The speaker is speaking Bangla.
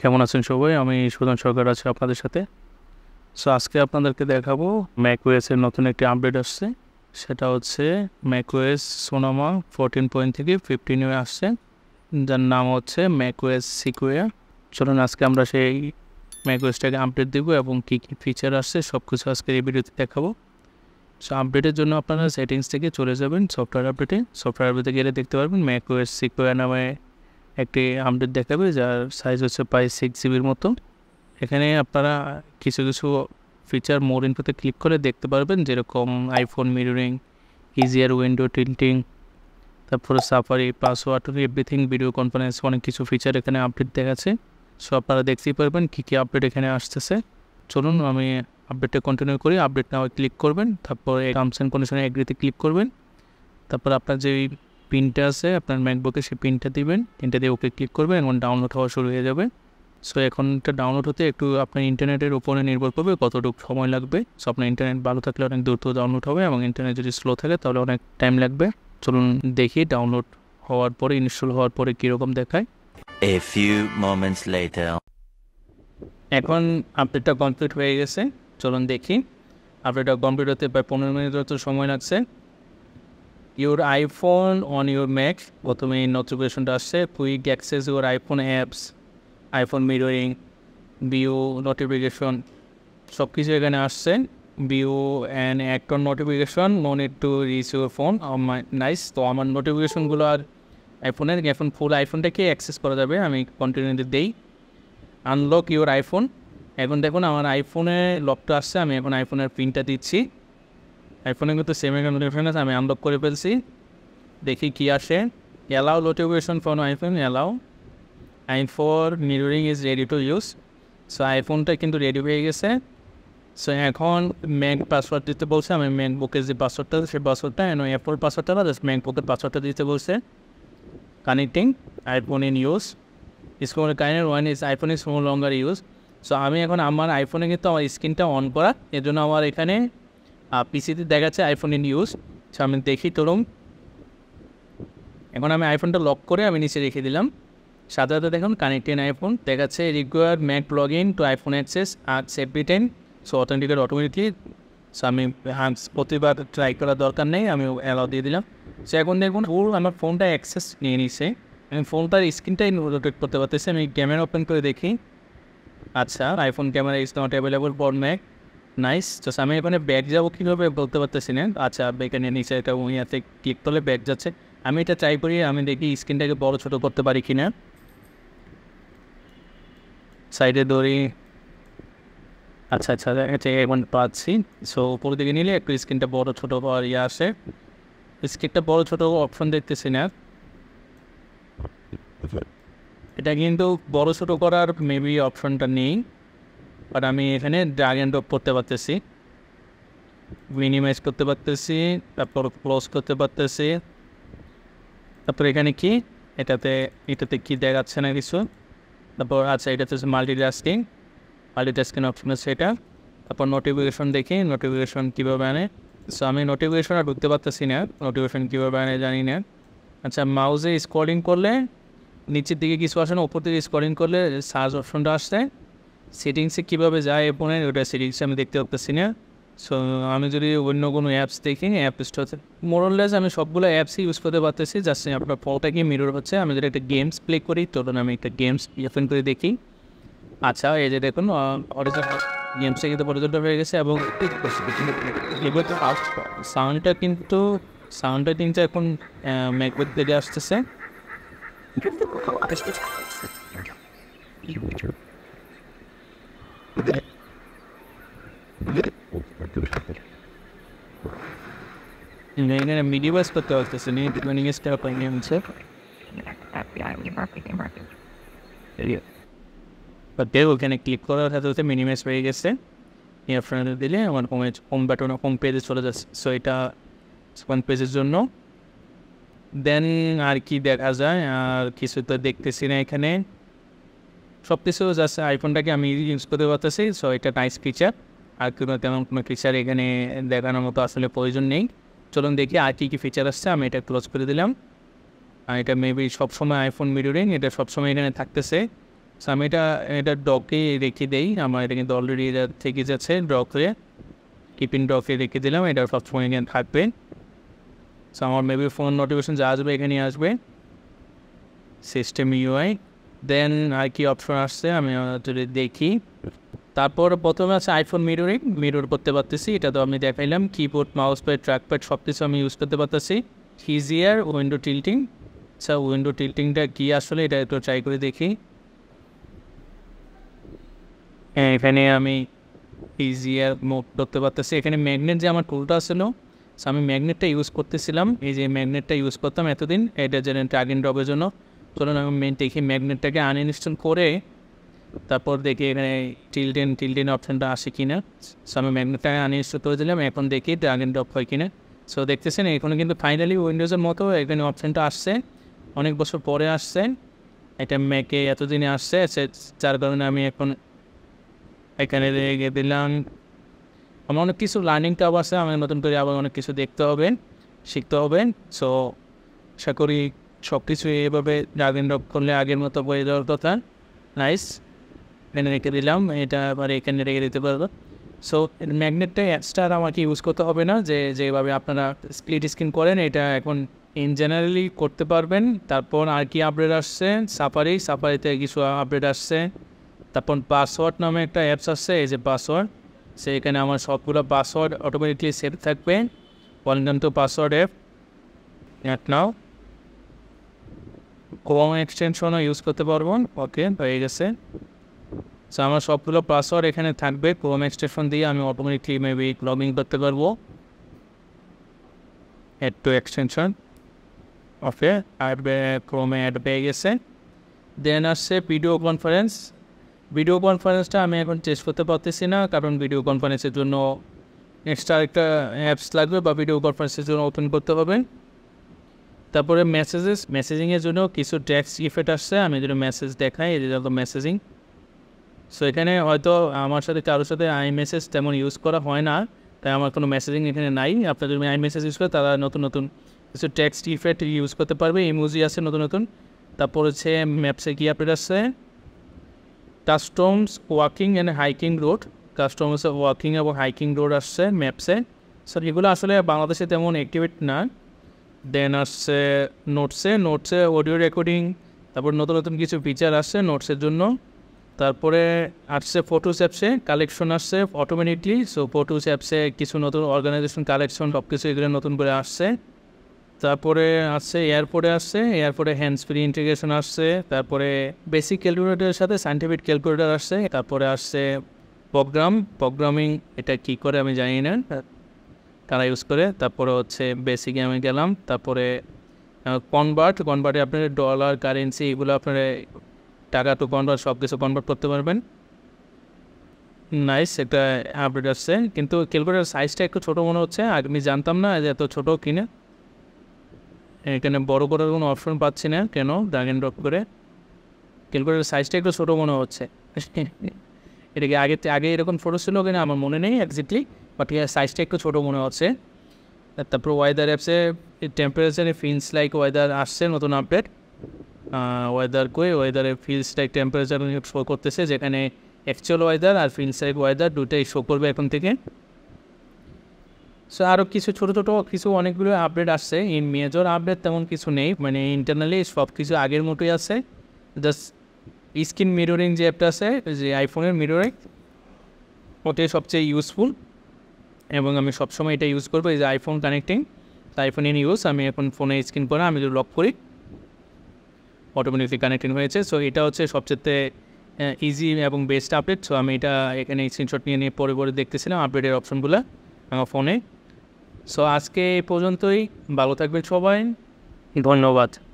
কেমন আছেন সবাই আমি সুদন সরকার আছি আপনাদের সাথে সো আজকে আপনাদেরকে দেখাবো ম্যাকওয়েসের নতুন একটি আপডেট আসছে সেটা হচ্ছে ম্যাকওয়েস সোনামা ফোরটিন পয়েন্ট থেকে ফিফটিন হয়ে আসছে যার নাম হচ্ছে ম্যাকওয়েস সিকুয়া চলুন আজকে আমরা সেই ম্যাকওয়েসটাকে আপডেট দেবো এবং কী কী ফিচার আসছে সব কিছু আজকে এই ভিডিওতে দেখাবো সো আপডেটের জন্য আপনারা সেটিংস থেকে চলে যাবেন সফটওয়্যার আপডেটে সফটওয়্যার আপডেটে গেলে দেখতে পারবেন ম্যাকওয়েস সিকুয়া নামে একটি আপডেট দেখাবে যার সাইজ হচ্ছে প্রায় সিক্স জিবির মতো এখানে আপনারা কিছু কিছু ফিচার মোর ইনফোতে ক্লিক করে দেখতে পারবেন যেরকম iPhone mirroring easier window tilting তারপরে Safari password everything video conference অনেক কিছু ফিচার এখানে আপডেট দেখাচ্ছে সো আপনারা দেখতেই পারবেন কী কী আপডেট এখানে আসতেছে চলুন আমি আপডেটটা কন্টিনিউ করি আপডেট নাও ক্লিক করবেন তারপরে টার্মস অ্যান্ড কন্ডিশনে এগ্রিতে ক্লিক করবেন তারপর আপনার যেই পিনটা আছে আপনার ম্যাকবুকে সেই পিনটা দিবেন পিনটা দিয়ে ওকে ক্লিক করবেন এবং ডাউনলোড হওয়া শুরু হয়ে যাবে সো এখনটা ডাউনলোড হতে একটু আপনার ইন্টারনেটের ওপরে নির্ভর করবে কতটুকু সময় লাগবে সো আপনার ইন্টারনেট ভালো থাকলে অনেক দ্রুত ডাউনলোড হবে এবং ইন্টারনেট যদি স্লো থাকে তাহলে অনেক টাইম লাগবে চলুন দেখি ডাউনলোড হওয়ার পরে ইনস্টল হওয়ার পরে কীরকম দেখায় এ ফিউ মোমেন্টস লেটার এখন আপডেটটা কমপ্লিট হয়ে গেছে চলুন দেখি আপডেটটা কমপ্লিট হতে প্রায় পনেরো মিনিট মতো সময় লাগছে your iPhone on your Mac প্রথমে নোটিফিকেশনটা আসছে quick access your iPhone apps iPhone mirroring বিও নোটিফিকেশন সব কিছু এখানে আসছে বিও and action notification no need to reach your phone nice তো আমার নোটিফিকেশনগুলো আর আইফোনের এখন ফুল আইফোনটাকে অ্যাক্সেস করা যাবে আমি কন্টিনিউলি দেই আনলক ইউর আইফোন এখন দেখুন আমার আইফোনে লকটা আসছে আমি এখন আইফোনের প্রিন্টটা দিচ্ছি আইফোনে কিন্তু সেমের একটা আছে আমি আনলক করে ফেলছি দেখি কি আসে allow notification phone iPhone allow iPhone mirroring is ready to use so আইফোনটা কিন্তু রেডি হয়ে গেছে সো এখন ম্যাক পাসওয়ার্ড দিতে বলছে আমি ম্যাক বুকের যে পাসওয়ার্ডটা সেই পাসওয়ার্ডটা এন অ্যাপল পাসওয়ার্ডটা জাস্ট ম্যাক বুকের পাসওয়ার্ডটা দিতে বলছে connecting iPhone in use screen connect one is iPhone is no longer use so আমি এখন আমার আইফোনে কিন্তু আমার স্ক্রিনটা অন করা এজন্য আমার এখানে পিসিতে দেখাচ্ছে আইফোন ইন ইউজ সো আমি দেখি তোরম এখন আমি আইফোনটা লক করে আমি নিচে রেখে দিলাম সাথে সাথে দেখুন কানেক্টেড আইফোন দেখাচ্ছে require Mac log in to iPhone access আর safe then so authenticate automatically so আমি হ্যান্ডস প্রতিবার ট্রাই করার দরকার নেই আমি অ্যালাউ দিয়ে দিলাম সো এখন দেখুন ফুল আমার ফোনটা অ্যাক্সেস নিয়ে নিছে আমি ফোনটার স্ক্রিনটাই রোটেট করতে পারতেছি আমি ক্যামেরা ওপেন করে দেখি আচ্ছা iPhone camera is not available for Mac nice তো আমি এখানে ব্যাগ যাবো কীভাবে বলতে পারতেছি না আচ্ছা এখানে নিচে একটা উইয়াতে ক্লিক করলে ব্যাগ যাচ্ছে আমি এটা ট্রাই করি আমি দেখি স্ক্রিনটাকে বড় ছোট করতে পারি কি না সাইডে ধরি আচ্ছা আচ্ছা আচ্ছা এখন পাচ্ছি সো উপরের দিকে নিলে একটু স্ক্রিনটা বড় ছোট ইয়ে আসে স্ক্রিনটা বড় ছোট অপশন দেখতেছি না এটা কিন্তু বড় ছোট করার মেবি অপশনটা নেই বাট আমি এখানে ড্রাগন ড্রপ করতে পারতেছি মিনিমাইজ করতে পারতেছি তারপর ক্লোজ করতে পারতেছি তারপর এখানে কি এটাতে এটাতে কি দেখাচ্ছে না কিছু তারপর আচ্ছা এটা হচ্ছে মাল্টি মাল্টি ডাস্কিং অপশন আছে এটা তারপর নোটিফিকেশন দেখি নোটিফিকেশন কীভাবে আনে সো আমি নোটিফিকেশন আর ঢুকতে পারতেছি না নোটিফিকেশন কীভাবে আনে জানি না আচ্ছা মাউজে স্কলিং করলে নিচের দিকে কিছু আসে না ওপর দিকে স্কলিং করলে সার্চ অপশনটা আসছে সেটিংসে কীভাবে যায় ফোনের ওটা সেটিংসে আমি দেখতে পারতেছি না সো আমি যদি অন্য কোনো অ্যাপস দেখি অ্যাপ স্টোর মোরলেস আমি সবগুলো অ্যাপসই ইউজ করতে পারতেছি জাস্ট আপনার কি মিরর হচ্ছে আমি যদি একটা গেমস প্লে করি তখন আমি একটা গেমস ওপেন করে দেখি আচ্ছা এই যে দেখুন গেমসে কিন্তু পরিচালনা হয়ে গেছে এবং সাউন্ডটা কিন্তু সাউন্ডটা কিন্তু এখন ম্যাকবুক থেকে আসতেছে Nein, im Video ist bedeutet, dass in den Begründungen ist der Bringen und so. But they will connect click color has the minimize way is then. Here front of the delay one home home button home page is for this. So it uh one page is don't know. Then আর কি দেখা যায় আর কিছু তো দেখতেছি না এখানে সব কিছু জাস্ট আইফোনটাকে আমি ইউজ করতে পারতেছি সো এটা নাইস ফিচার আর কোনো তেমন কোনো ফিচার এখানে দেখানোর মতো আসলে প্রয়োজন নেই চলুন দেখি আর কী কী ফিচার আসছে আমি এটা ক্লোজ করে দিলাম আর এটা মেবি সবসময় আইফোন মিররিং এটা সবসময় এখানে থাকতেছে সো আমি এটা এটা ডকে রেখে দেই আমার এটা কিন্তু অলরেডি এটা থেকে যাচ্ছে ডকে কিপিং ডকে রেখে দিলাম এটা সবসময় এখানে থাকবে সো আমার মেবি ফোন নোটিফিকেশন যা আসবে এখানে আসবে সিস্টেম ইউআই দেন আর কি অপশন আসছে আমি দেখি তারপর প্রথমে আছে আইফোন মিররিং মিরর করতে পারতেছি এটা তো আমি দেখাইলাম keyboard mouse pad track pad সব কিছু আমি ইউজ করতে পারতেছি হিজিয়ার উইন্ডো টিল্টিং আচ্ছা উইন্ডো টিল্টিংটা কী আসলে এটা একটু ট্রাই করে দেখি হ্যাঁ এখানে আমি ইজিয়ার মুভ করতে পারতেছি এখানে ম্যাগনেট যে আমার টুলটা ছিল আমি ম্যাগনেটটা ইউজ করতেছিলাম এই যে ম্যাগনেটটা ইউজ করতাম এতদিন এটা যেন ট্রাগিন ড্রপের জন্য চলুন আমি দেখি ম্যাগনেটটাকে আনইনস্টল করে তারপর দেখি এখানে টিলডেন টিলডেন অপশানটা আসে কি না সো আমি ম্যাগনেটটাকে আনইনস্টল করে দিলাম এখন দেখি ড্রাগন ড্রপ হয় না সো দেখতেছেন এখন কিন্তু ফাইনালি উইন্ডোজের মতো এখানে অপশানটা আসছে অনেক বছর পরে আসছে এটা ম্যাকে এতদিনে আসছে সে যার কারণে আমি এখন এখানে রেগে দিলাম আমার অনেক কিছু লার্নিং টাপ আছে আমার নতুন করে আবার অনেক কিছু দেখতে হবে শিখতে হবে সো আশা করি সব কিছু এভাবে ড্রাগ ড্রপ করলে আগের মতো বয়ে যাওয়ার কথা নাইস এখানে রেখে দিলাম এটা আবার এখানে রেখে দিতে পারবো সো ম্যাগনেটটা অ্যাপসটা আর আমাকে ইউজ করতে হবে না যে যেভাবে আপনারা স্প্লিট স্ক্রিন করেন এটা এখন ইন জেনারেলি করতে পারবেন তারপর আর কি আপডেট আসছে সাফারি সাফারিতে কিছু আপডেট আসছে তারপর পাসওয়ার্ড নামে একটা অ্যাপস আসছে এই যে পাসওয়ার্ড সেখানে আমার সবগুলো পাসওয়ার্ড অটোমেটিকলি সেভ থাকবে one two password app now Chrome এক্সটেনশনও ইউজ করতে পারবো ওকে হয়ে গেছে সো আমার সবগুলো পাসওয়ার্ড এখানে থাকবে ক্রোম এক্সটেনশন দিয়ে আমি অটোমেটিকলি মেবি লগ ইন করতে পারবো অ্যাড টু এক্সটেনশন ওকে আর ক্রোমে অ্যাড পেয়ে গেছে দেন আসছে ভিডিও কনফারেন্স ভিডিও কনফারেন্সটা আমি এখন চেস করতে পারতেছি না কারণ ভিডিও কনফারেন্সের জন্য এক্সট্রা একটা অ্যাপস লাগবে বা ভিডিও কনফারেন্সের জন্য ওপেন করতে হবে তারপরে মেসেজেস মেসেজিংয়ের জন্য কিছু ট্যাক্স ইফেক্ট আসছে আমি যদি মেসেজ দেখাই এই হলো মেসেজিং সো এখানে হয়তো আমার সাথে কারোর সাথে আই মেসেজ তেমন ইউজ করা হয় না তাই আমার কোনো মেসেজিং এখানে নাই আপনার যদি আই মেসেজ ইউজ করে তারা নতুন নতুন কিছু টেক্সট ইফেক্ট ইউজ করতে পারবে ইমোজি আছে নতুন নতুন তারপর হচ্ছে ম্যাপসে কি আপডেট আসছে customs walking and hiking road customs walking এবং হাইকিং রোড আসছে ম্যাপসে স্যার এগুলো আসলে বাংলাদেশে তেমন অ্যাক্টিভেট না দেন আসছে নোটসে নোটসে অডিও রেকর্ডিং তারপর নতুন নতুন কিছু ফিচার আসছে নোটসের জন্য তারপরে আসছে ফটোস অ্যাপসে কালেকশন আসছে অটোমেটিকলি সো ফটোস অ্যাপসে কিছু নতুন অর্গানাইজেশন কালেকশন সব কিছু এগুলো নতুন করে আসছে তারপরে আসছে এয়ারপোর্টে আসছে এয়ারপোর্টে হ্যান্ডস ফ্রি ইন্টিগ্রেশন আসছে তারপরে বেসিক ক্যালকুলেটারের সাথে সায়েন্টিফিক ক্যালকুলেটার আসছে তারপরে আসছে প্রোগ্রাম প্রোগ্রামিং এটা কী করে আমি জানি না হ্যাঁ। তারা ইউজ করে তারপরে হচ্ছে বেসিকে আমি গেলাম তারপরে কনভার্ট কনভার্টে আপনার ডলার কারেন্সি এগুলো আপনারা টাকা টু কনভার্ট সব কিছু কনভার্ট করতে পারবেন নাইস একটা আপডেট আসছে কিন্তু ক্যালকুলেটার সাইজটা একটু ছোটো মনে হচ্ছে আমি জানতাম না যে এত ছোটো কিনে এখানে বড় করার কোনো অপশন পাচ্ছি না কেন ড্রাগ এন্ড ড্রপ করে ক্যালকুলেটার সাইজটা একটু ছোটো মনে হচ্ছে এটা কি আগে আগে এরকম ফটো ছিল কিনা আমার মনে নেই এক্স্যাক্টলি বাট এর সাইজটা একটু ছোটো মনে হচ্ছে তারপর ওয়েদার অ্যাপসে টেম্পারেচারে ফিলস লাইক ওয়েদার আসছে নতুন আপডেট ওয়েদার করে ওয়েদারে ফিলস লাইক টেম্পারেচার শো করতেছে যেখানে অ্যাকচুয়াল ওয়েদার আর ফিলস লাইক ওয়েদার দুটাই শো করবে এখন থেকে সো আরও কিছু ছোটো ছোটো কিছু অনেকগুলো আপডেট আসছে ইন মেজর আপডেট তেমন কিছু নেই মানে ইন্টারনালি সব কিছু আগের মতোই আছে জাস্ট স্ক্রিন মিররিং যে অ্যাপটা আছে যে আইফোনের মিররিং ওটাই সবচেয়ে ইউজফুল এবং আমি সবসময় এটা ইউজ করবো এই যে আইফোন কানেক্টিং তো আইফোন ইন ইউজ আমি এখন ফোনে স্ক্রিন করে আমি যদি লক করি অটোমেটিকলি কানেক্টিং হয়েছে সো এটা হচ্ছে সবচেয়ে ইজি এবং বেস্ট আপডেট সো আমি এটা এখানে স্ক্রিনশট নিয়ে নিয়ে পরে পরে দেখতেছিলাম আপডেটের অপশনগুলো আমার ফোনে সো আজকে এই পর্যন্তই ভালো থাকবেন সবাই ধন্যবাদ